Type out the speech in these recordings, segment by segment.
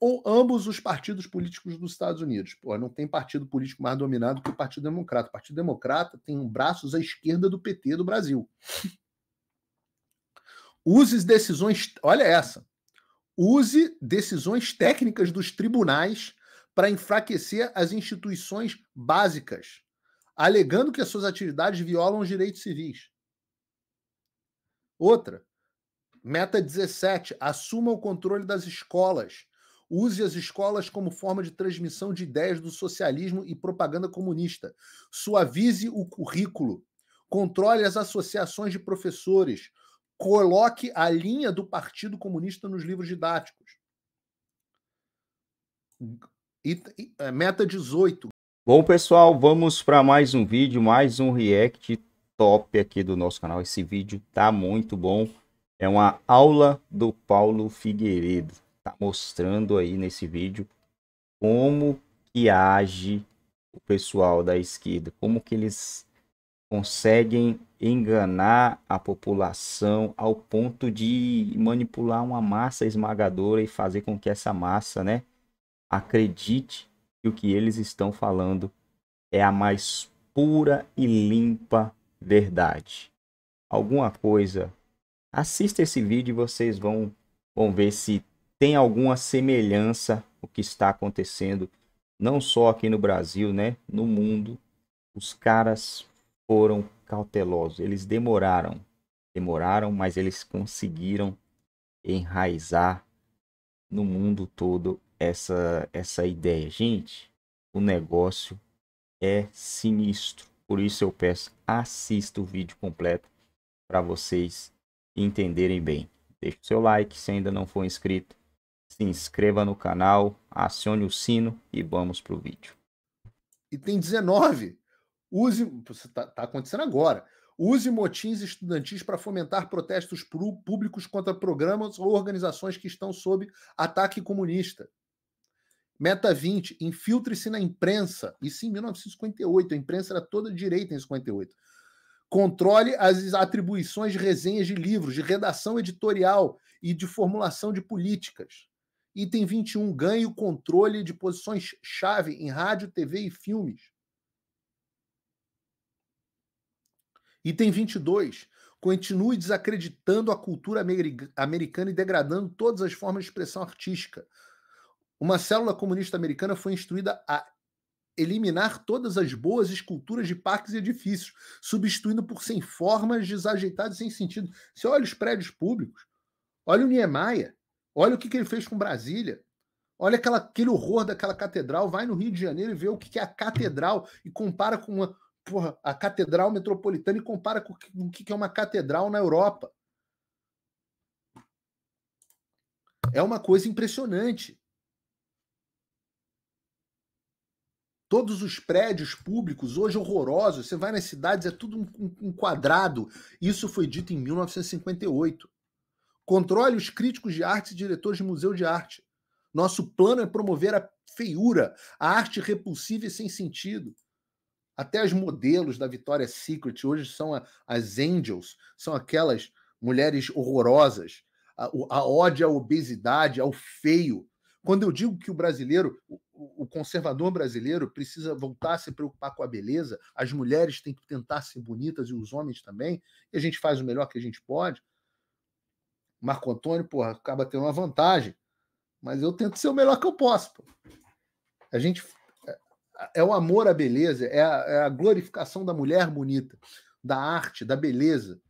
ou ambos os partidos políticos dos Estados Unidos. Pô, não tem partido político mais dominado que o Partido Democrata. O Partido Democrata tem braços à esquerda do PT do Brasil. Use decisões. Olha essa. Use decisões técnicas dos tribunais para enfraquecer as instituições básicas, alegando que as suas atividades violam os direitos civis. Outra, meta 17, assuma o controle das escolas Use as escolas como forma de transmissão de ideias do socialismo e propaganda comunista. Suavize o currículo. Controle as associações de professores. Coloque a linha do Partido Comunista nos livros didáticos. E, e, é, meta 18. Bom, pessoal, vamos para mais um vídeo, mais um react top aqui do nosso canal. Esse vídeo tá muito bom. É uma aula do Paulo Figueiredo tá mostrando aí nesse vídeo como que age o pessoal da esquerda, como que eles conseguem enganar a população ao ponto de manipular uma massa esmagadora e fazer com que essa massa, né, acredite que o que eles estão falando é a mais pura e limpa verdade. Alguma coisa. Assista esse vídeo e vocês vão vão ver se tem alguma semelhança o que está acontecendo, não só aqui no Brasil, né? No mundo, os caras foram cautelosos. Eles demoraram, demoraram, mas eles conseguiram enraizar no mundo todo essa essa ideia. Gente, o negócio é sinistro. Por isso eu peço, assista o vídeo completo para vocês entenderem bem. Deixe o seu like se ainda não for inscrito se inscreva no canal, acione o sino e vamos para o vídeo. E tem 19. Use. Está tá acontecendo agora. Use motins estudantis para fomentar protestos públicos contra programas ou organizações que estão sob ataque comunista. Meta 20. Infiltre-se na imprensa. Isso em 1958. A imprensa era toda direita em 58. Controle as atribuições de resenhas de livros, de redação editorial e de formulação de políticas. Item 21, ganhe o controle de posições-chave em rádio, TV e filmes. Item 22, continue desacreditando a cultura americana e degradando todas as formas de expressão artística. Uma célula comunista americana foi instruída a eliminar todas as boas esculturas de parques e edifícios, substituindo por sem formas, desajeitadas sem sentido. Você olha os prédios públicos, olha o Niemeyer, Olha o que, que ele fez com Brasília. Olha aquela, aquele horror daquela catedral. Vai no Rio de Janeiro e vê o que, que é a catedral e compara com uma, porra, a catedral metropolitana e compara com o que, que é uma catedral na Europa. É uma coisa impressionante. Todos os prédios públicos, hoje horrorosos, você vai nas cidades, é tudo um, um quadrado. Isso foi dito em 1958. Controle os críticos de arte e diretores de museu de arte. Nosso plano é promover a feiura, a arte repulsiva e sem sentido. Até as modelos da Victoria's Secret hoje são a, as angels, são aquelas mulheres horrorosas. A, a ódio à obesidade, ao feio. Quando eu digo que o brasileiro, o, o conservador brasileiro, precisa voltar a se preocupar com a beleza, as mulheres têm que tentar ser bonitas e os homens também, e a gente faz o melhor que a gente pode. Marco Antônio, porra, acaba tendo uma vantagem. Mas eu tento ser o melhor que eu posso. Pô. A gente. É, é o amor à beleza, é a, é a glorificação da mulher bonita, da arte, da beleza,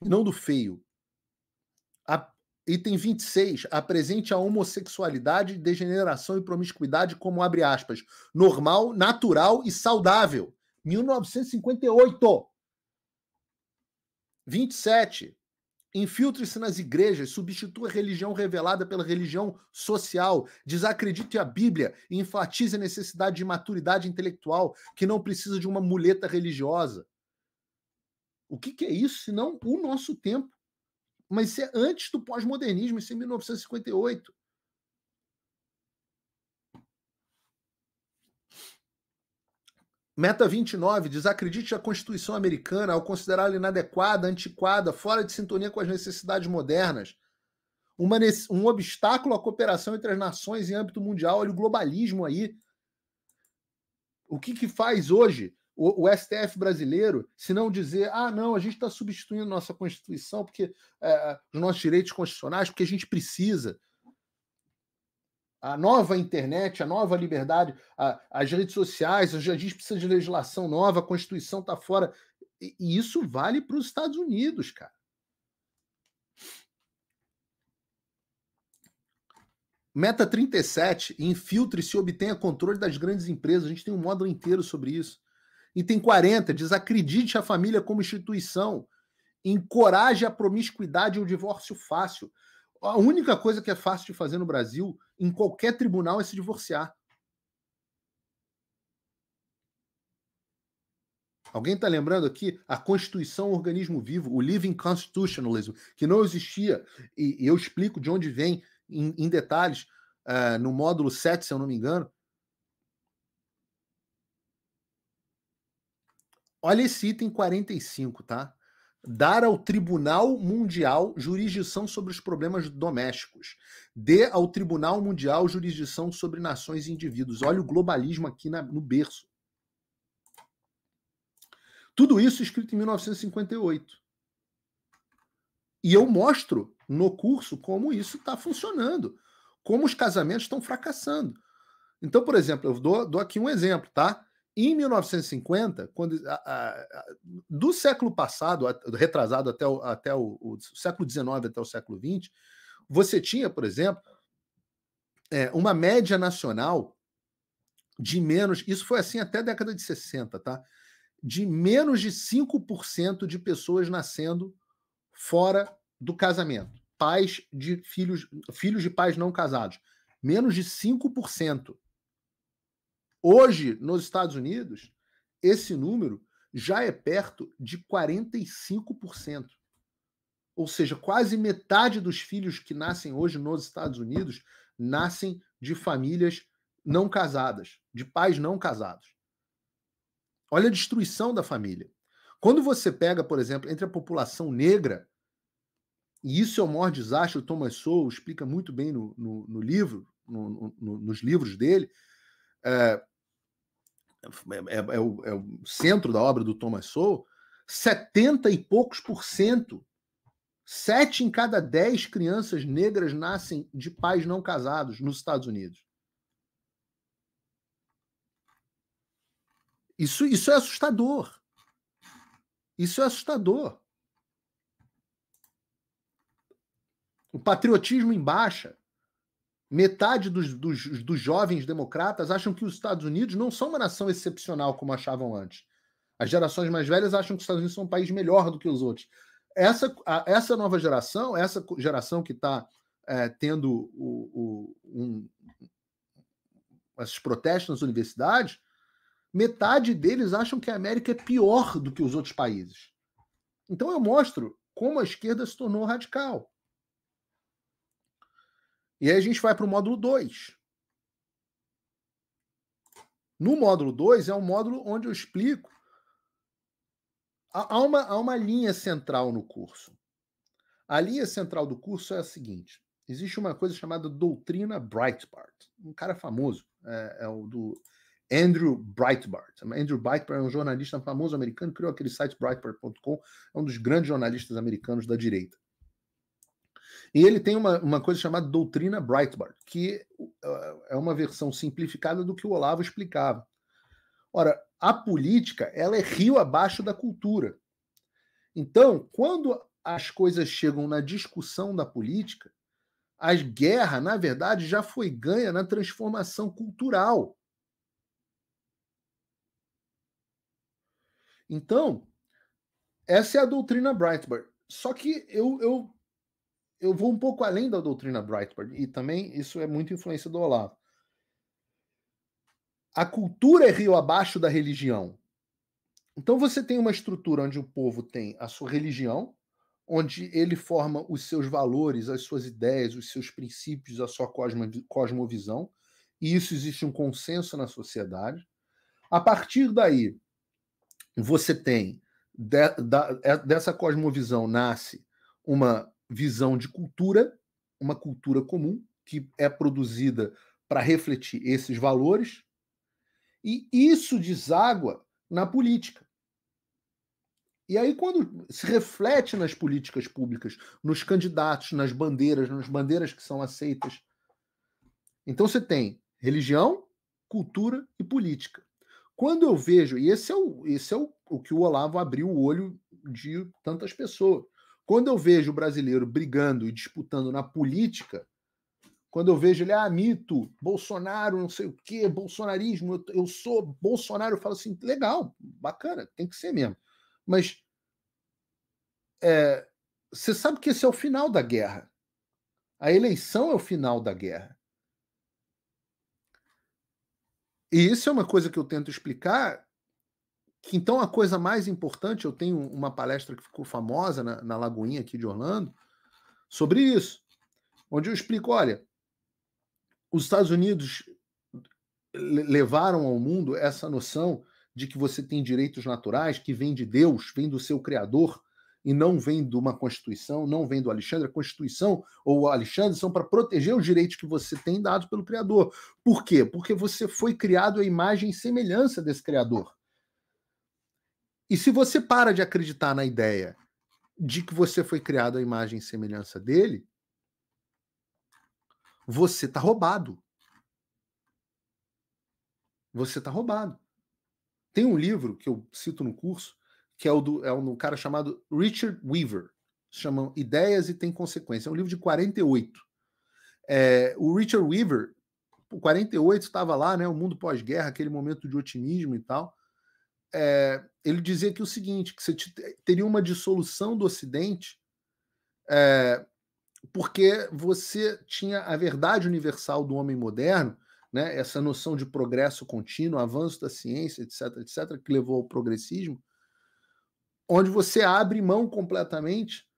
não do feio. A, item 26. Apresente a homossexualidade, degeneração e promiscuidade como, abre aspas, normal, natural e saudável. 1958. 27. Infiltre-se nas igrejas, substitua a religião revelada pela religião social, desacredite a Bíblia e enfatize a necessidade de maturidade intelectual, que não precisa de uma muleta religiosa. O que, que é isso, senão o nosso tempo? Mas isso é antes do pós-modernismo, isso é 1958. Meta 29 desacredite acredite a Constituição americana ao considerá-la inadequada, antiquada, fora de sintonia com as necessidades modernas. Uma, um obstáculo à cooperação entre as nações em âmbito mundial. Olha o globalismo aí. O que, que faz hoje o, o STF brasileiro se não dizer, ah, não, a gente está substituindo nossa Constituição, porque é, os nossos direitos constitucionais, porque a gente precisa a nova internet, a nova liberdade, a, as redes sociais, a gente precisa de legislação nova, a Constituição está fora. E, e isso vale para os Estados Unidos, cara. Meta 37, infiltre-se e obtenha controle das grandes empresas. A gente tem um módulo inteiro sobre isso. E tem 40, desacredite a família como instituição. Encoraje a promiscuidade e o divórcio fácil. A única coisa que é fácil de fazer no Brasil, em qualquer tribunal, é se divorciar. Alguém está lembrando aqui a Constituição é Organismo Vivo, o Living Constitutionalism, que não existia, e, e eu explico de onde vem em, em detalhes uh, no módulo 7, se eu não me engano. Olha esse item 45, tá? Dar ao Tribunal Mundial jurisdição sobre os problemas domésticos. Dê ao Tribunal Mundial jurisdição sobre nações e indivíduos. Olha o globalismo aqui na, no berço. Tudo isso escrito em 1958. E eu mostro no curso como isso está funcionando, como os casamentos estão fracassando. Então, por exemplo, eu dou, dou aqui um exemplo, tá? Em 1950, quando, a, a, do século passado, retrasado até, o, até o, o século XIX até o século XX, você tinha, por exemplo, é, uma média nacional de menos. Isso foi assim até a década de 60, tá? De menos de 5% de pessoas nascendo fora do casamento. Pais de filhos, filhos de pais não casados. Menos de 5%. Hoje, nos Estados Unidos, esse número já é perto de 45%. Ou seja, quase metade dos filhos que nascem hoje nos Estados Unidos nascem de famílias não casadas, de pais não casados. Olha a destruição da família. Quando você pega, por exemplo, entre a população negra, e isso é o maior desastre, o Thomas Sowell explica muito bem no, no, no livro, no, nos livros dele, é, é, é, é, o, é, o, centro da obra do Thomas Sowell, 70 e poucos por cento, sete em cada dez crianças negras nascem de pais não casados nos Estados Unidos. Isso, isso é assustador. Isso é assustador. O patriotismo em baixa. Metade dos, dos, dos jovens democratas acham que os Estados Unidos não são uma nação excepcional como achavam antes. As gerações mais velhas acham que os Estados Unidos são um país melhor do que os outros. Essa, essa nova geração, essa geração que está é, tendo o, o, um, esses protestos nas universidades, metade deles acham que a América é pior do que os outros países. Então eu mostro como a esquerda se tornou radical. E aí a gente vai para o módulo 2. No módulo 2 é um módulo onde eu explico. Há uma, há uma linha central no curso. A linha central do curso é a seguinte: existe uma coisa chamada doutrina Breitbart. Um cara famoso, é, é o do Andrew Breitbart. Andrew Breitbart é um jornalista famoso americano, criou aquele site breitbart.com, é um dos grandes jornalistas americanos da direita. E ele tem uma, uma coisa chamada doutrina Breitbart, que ah, é uma versão simplificada do que o Olavo explicava. Ora, a política ela é rio abaixo da cultura. Então, quando as coisas chegam na discussão da política, a guerra, na verdade, já foi ganha na transformação cultural. Então, essa é a doutrina Breitbart. Só que eu, eu eu vou um pouco além da doutrina Breitbart, e também isso é muito influência do Olavo. A cultura é rio abaixo da religião. Então você tem uma estrutura onde o povo tem a sua religião, onde ele forma os seus valores, as suas ideias, os seus princípios, a sua cosmovisão, e isso existe um consenso na sociedade. A partir daí, você tem de, da, é, dessa cosmovisão nasce uma visão de cultura, uma cultura comum que é produzida para refletir esses valores, e isso deságua na política. E aí, quando se reflete nas políticas públicas, nos candidatos, nas bandeiras, nas bandeiras que são aceitas. Então, você tem religião, cultura e política. Quando eu vejo, e esse é o, esse é o, o que o Olavo abriu o olho de tantas pessoas, quando eu vejo o brasileiro brigando e disputando na política, quando eu vejo ele, ah, mito, Bolsonaro, não sei o quê, bolsonarismo, eu, eu sou Bolsonaro, eu falo assim, legal, bacana, tem que ser mesmo. Mas é, você sabe que esse é o final da guerra. A eleição é o final da guerra. E isso é uma coisa que eu tento explicar que então a coisa mais importante, eu tenho uma palestra que ficou famosa na, na Lagoinha aqui de Orlando, sobre isso, onde eu explico, olha, os Estados Unidos levaram ao mundo essa noção de que você tem direitos naturais que vem de Deus, vem do seu criador e não vem de uma constituição, não vem do Alexandre, a constituição ou Alexandre são para proteger os direitos que você tem dados pelo criador. Por quê? Porque você foi criado à imagem e semelhança desse criador. E se você para de acreditar na ideia de que você foi criado à imagem e semelhança dele, você tá roubado. Você tá roubado. Tem um livro que eu cito no curso, que é o do é um cara chamado Richard Weaver. Chamam Ideias e Tem Consequência. É um livro de 48. É, o Richard Weaver, 48 estava lá, né? O mundo pós-guerra, aquele momento de otimismo e tal é, ele dizia que o seguinte, que você teria uma dissolução do Ocidente é, porque você tinha a verdade universal do homem moderno, né, essa noção de progresso contínuo, avanço da ciência, etc, etc, que levou ao progressismo, onde você abre mão completamente,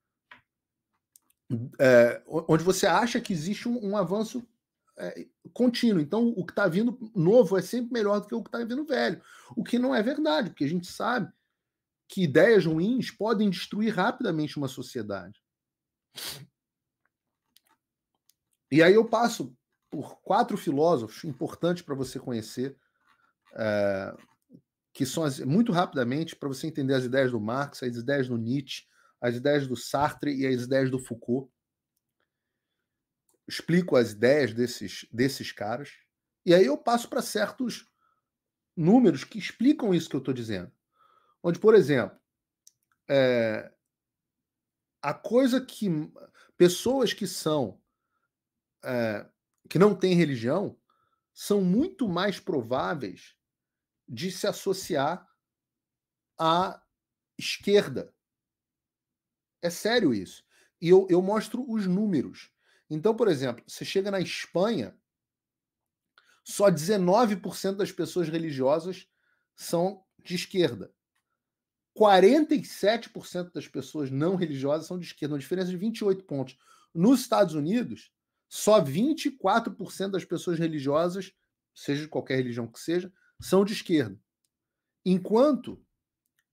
é, onde você acha que existe um, um avanço é, contínuo. Então, o que está vindo novo é sempre melhor do que o que está vindo velho. O que não é verdade, porque a gente sabe que ideias ruins podem destruir rapidamente uma sociedade. E aí eu passo por quatro filósofos importantes para você conhecer, é, que são as, muito rapidamente para você entender as ideias do Marx, as ideias do Nietzsche, as ideias do Sartre e as ideias do Foucault explico as ideias desses, desses caras, e aí eu passo para certos números que explicam isso que eu estou dizendo. Onde, por exemplo, é, a coisa que pessoas que são é, que não têm religião são muito mais prováveis de se associar à esquerda. É sério isso. E eu, eu mostro os números. Então, por exemplo, você chega na Espanha, só 19% das pessoas religiosas são de esquerda. 47% das pessoas não religiosas são de esquerda, uma diferença de 28 pontos. Nos Estados Unidos, só 24% das pessoas religiosas, seja de qualquer religião que seja, são de esquerda. Enquanto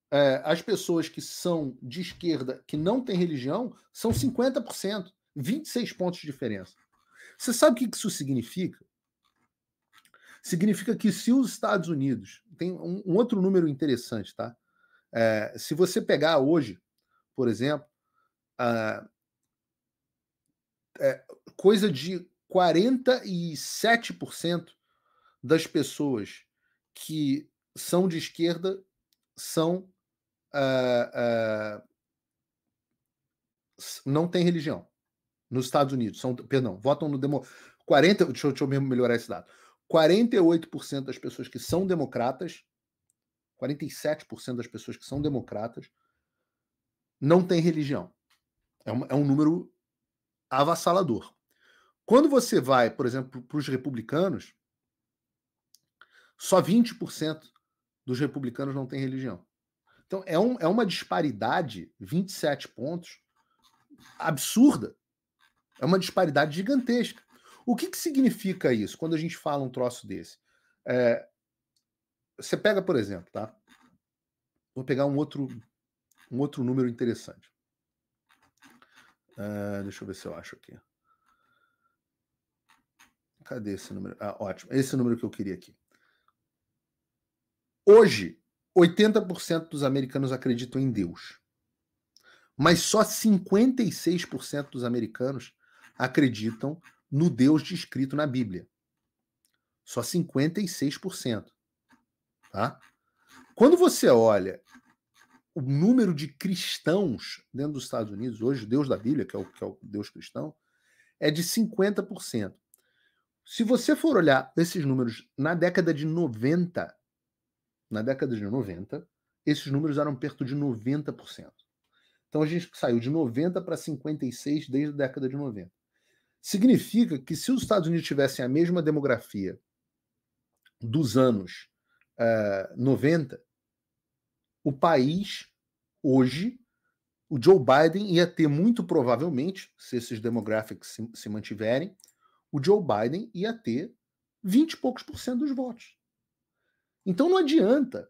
é, as pessoas que são de esquerda, que não têm religião, são 50%. 26 pontos de diferença. Você sabe o que isso significa? Significa que se os Estados Unidos. Tem um, um outro número interessante, tá? É, se você pegar hoje, por exemplo, uh, é, coisa de 47% das pessoas que são de esquerda são. Uh, uh, não têm religião nos Estados Unidos. São, perdão, votam no demo, 40, deixa eu, deixa eu mesmo melhorar esse dado. 48% das pessoas que são democratas, 47% das pessoas que são democratas não têm religião. É um, é um número avassalador. Quando você vai, por exemplo, para os republicanos, só 20% dos republicanos não têm religião. Então é, um, é uma disparidade, 27 pontos, absurda. É uma disparidade gigantesca. O que, que significa isso quando a gente fala um troço desse? É, você pega, por exemplo, tá? Vou pegar um outro, um outro número interessante. Ah, deixa eu ver se eu acho aqui. Cadê esse número? Ah, ótimo. Esse número que eu queria aqui. Hoje, 80% dos americanos acreditam em Deus. Mas só 56% dos americanos acreditam no Deus descrito na Bíblia. Só 56%. Tá? Quando você olha o número de cristãos dentro dos Estados Unidos, hoje, Deus da Bíblia, que é o, que é o Deus cristão, é de 50%. Se você for olhar esses números na década de 90, na década de 90, esses números eram perto de 90%. Então a gente saiu de 90 para 56 desde a década de 90. Significa que se os Estados Unidos tivessem a mesma demografia dos anos uh, eh, 90, o país hoje, o Joe Biden ia ter muito provavelmente, se esses demographics se, se mantiverem, o Joe Biden ia ter 20 e poucos por cento dos votos. Então não adianta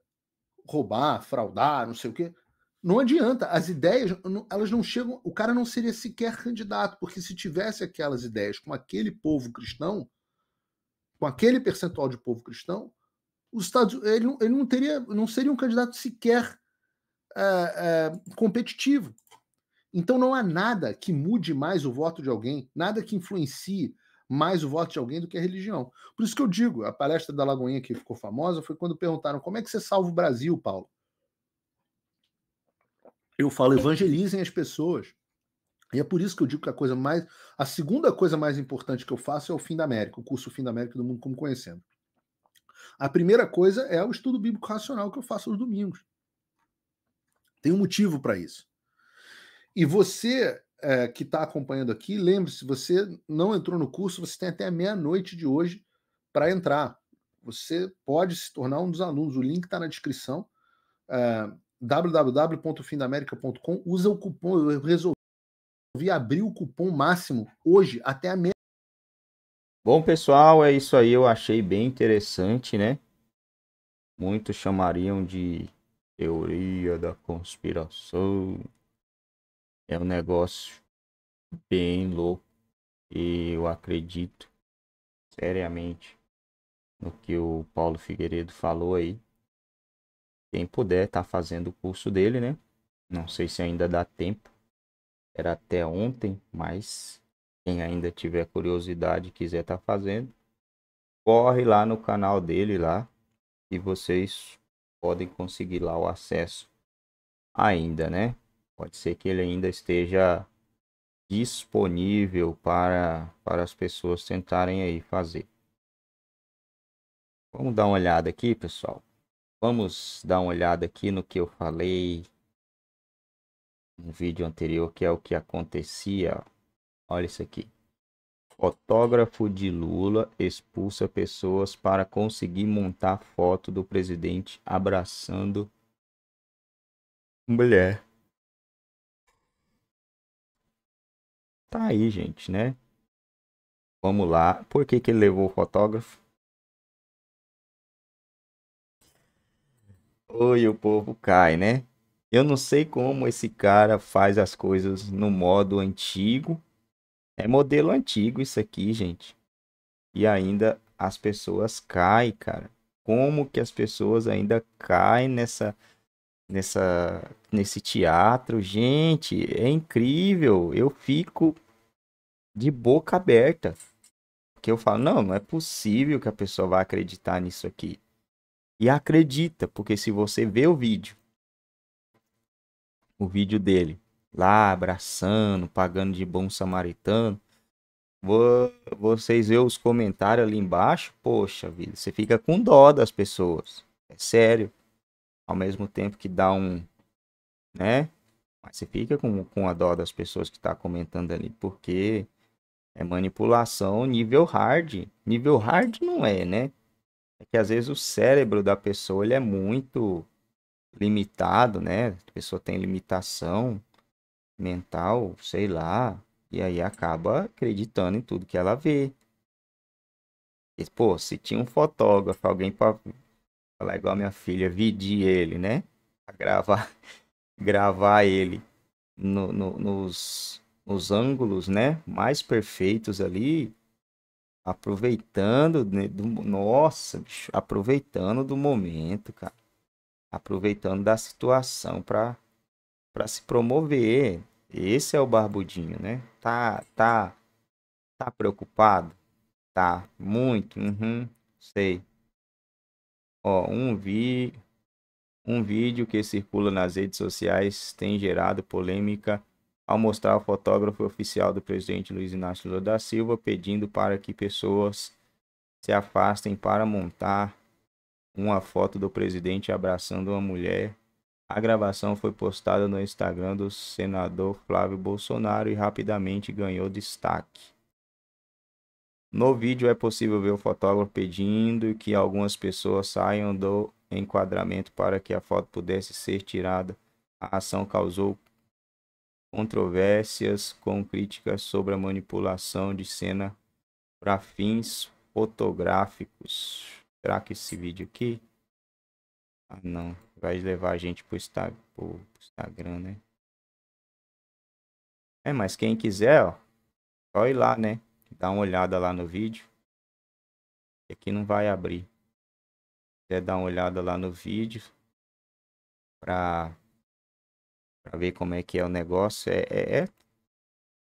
roubar, fraudar, não sei o quê. Não adianta, as ideias, elas não chegam, o cara não seria sequer candidato, porque se tivesse aquelas ideias com aquele povo cristão, com aquele percentual de povo cristão, os Estados ele, ele não teria, não seria um candidato sequer é, é, competitivo. Então não há nada que mude mais o voto de alguém, nada que influencie mais o voto de alguém do que a religião. Por isso que eu digo, a palestra da Lagoinha que ficou famosa foi quando perguntaram como é que você salva o Brasil, Paulo? Eu falo, evangelizem as pessoas. E é por isso que eu digo que a coisa mais. A segunda coisa mais importante que eu faço é o Fim da América, o curso Fim da América do Mundo Como Conhecendo. A primeira coisa é o estudo bíblico racional que eu faço nos domingos. Tem um motivo para isso. E você é, que está acompanhando aqui, lembre-se, você não entrou no curso, você tem até meia-noite de hoje para entrar. Você pode se tornar um dos alunos, o link está na descrição. É, www.findamerica.com, usa o cupom, eu resolvi abrir o cupom máximo hoje até a meia. Bom, pessoal, é isso aí, eu achei bem interessante, né? Muitos chamariam de teoria da conspiração. É um negócio bem louco. E eu acredito seriamente no que o Paulo Figueiredo falou aí. Quem puder tá fazendo o curso dele, né? Não sei se ainda dá tempo. Era até ontem, mas quem ainda tiver curiosidade quiser estar tá fazendo, corre lá no canal dele lá e vocês podem conseguir lá o acesso ainda, né? Pode ser que ele ainda esteja disponível para, para as pessoas tentarem aí fazer. Vamos dar uma olhada aqui, pessoal. Vamos dar uma olhada aqui no que eu falei no vídeo anterior, que é o que acontecia. Olha isso aqui. Fotógrafo de Lula expulsa pessoas para conseguir montar foto do presidente abraçando mulher. Tá aí, gente, né? Vamos lá. Por que, que ele levou o fotógrafo? Oi, o povo cai, né? Eu não sei como esse cara faz as coisas no modo antigo. É modelo antigo isso aqui, gente. E ainda as pessoas caem, cara. Como que as pessoas ainda caem nessa nessa nesse teatro, gente, é incrível. Eu fico de boca aberta. Que eu falo, não, não é possível que a pessoa vá acreditar nisso aqui. E acredita, porque se você vê o vídeo, o vídeo dele lá abraçando, pagando de bom samaritano, vocês vê os comentários ali embaixo, poxa vida, você fica com dó das pessoas. É sério. Ao mesmo tempo que dá um, né? Mas você fica com, com a dó das pessoas que está comentando ali, porque é manipulação nível hard. Nível hard não é, né? é que às vezes o cérebro da pessoa ele é muito limitado, né? A pessoa tem limitação mental, sei lá, e aí acaba acreditando em tudo que ela vê. E, pô, se tinha um fotógrafo, alguém para falar igual a minha filha, vidir ele, né? gravar, gravar ele no, no, nos, nos ângulos, né? Mais perfeitos ali, Aproveitando, né, do, nossa, bicho, aproveitando do momento, cara. Aproveitando da situação para para se promover. Esse é o barbudinho, né? Tá, tá, tá preocupado? Tá, muito, uhum, sei. Ó, um vi um vídeo que circula nas redes sociais tem gerado polêmica ao mostrar o fotógrafo oficial do presidente Luiz Inácio Lula da Silva pedindo para que pessoas se afastem para montar uma foto do presidente abraçando uma mulher. A gravação foi postada no Instagram do senador Flávio Bolsonaro e rapidamente ganhou destaque. No vídeo é possível ver o fotógrafo pedindo que algumas pessoas saiam do enquadramento para que a foto pudesse ser tirada. A ação causou controvérsias com críticas sobre a manipulação de cena para fins fotográficos. Será que esse vídeo aqui? Ah, não. Vai levar a gente para Insta... Instagram, né? É, mas quem quiser, ó, só ir lá, né? Dá uma olhada lá no vídeo. Aqui não vai abrir. Quer dar uma olhada lá no vídeo para para ver como é que é o negócio. É, é, é,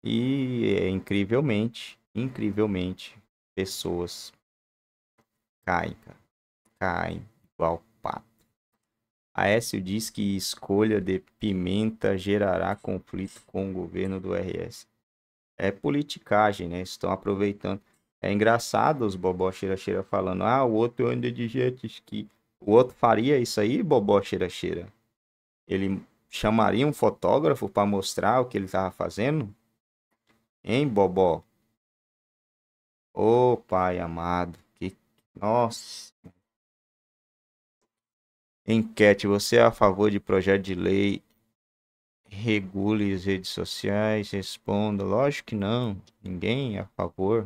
E é, incrivelmente, incrivelmente, pessoas caem, cara. Caem igual pato. Aécio diz que escolha de pimenta gerará conflito com o governo do RS. É politicagem, né? Estão aproveitando. É engraçado os bobó cheira cheira falando, ah, o outro anda de jet ski. O outro faria isso aí, bobó cheira cheira. Ele chamaria um fotógrafo para mostrar o que ele estava fazendo? Hein, Bobó? Ô oh, pai amado, que. Nossa! Enquete: Você é a favor de projeto de lei regule as redes sociais? Responda. Lógico que não. Ninguém é a favor.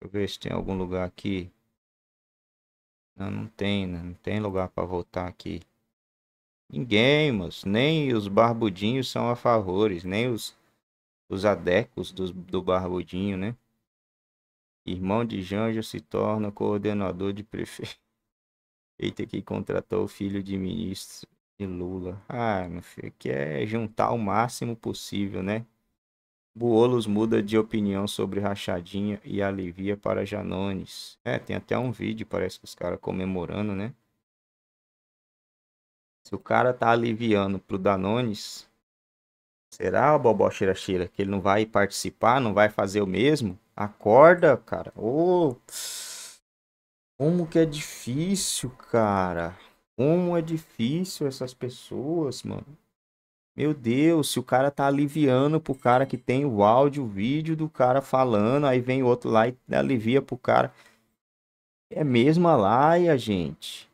Deixa eu ver se tem algum lugar aqui. Não, não tem, né? Não tem lugar para voltar aqui. Ninguém, moço. Nem os barbudinhos são a favores, nem os, os adecos do, do barbudinho, né? Irmão de Janja se torna coordenador de prefeito. Eita, que contratou o filho de ministro de Lula. Ah, meu filho, que é juntar o máximo possível, né? Boulos muda de opinião sobre rachadinha e alivia para Janones. É, tem até um vídeo, parece que os caras comemorando, né? Se o cara tá aliviando pro Danones, será o Bobó Cheira Cheira que ele não vai participar, não vai fazer o mesmo? Acorda, cara. Ô, como que é difícil, cara. Como é difícil essas pessoas, mano. Meu Deus, se o cara tá aliviando pro cara que tem o áudio, o vídeo do cara falando, aí vem o outro lá e alivia pro cara. É mesma laia, gente.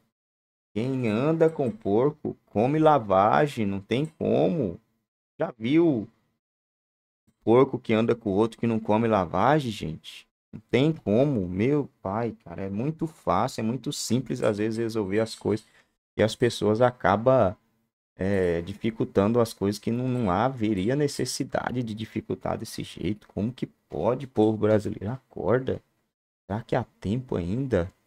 Quem anda com porco come lavagem, não tem como. Já viu porco que anda com outro que não come lavagem, gente? Não tem como. Meu pai, cara, é muito fácil, é muito simples às vezes resolver as coisas e as pessoas acabam é, dificultando as coisas que não, não haveria necessidade de dificultar desse jeito. Como que pode, povo brasileiro? Acorda. Será que há tempo ainda?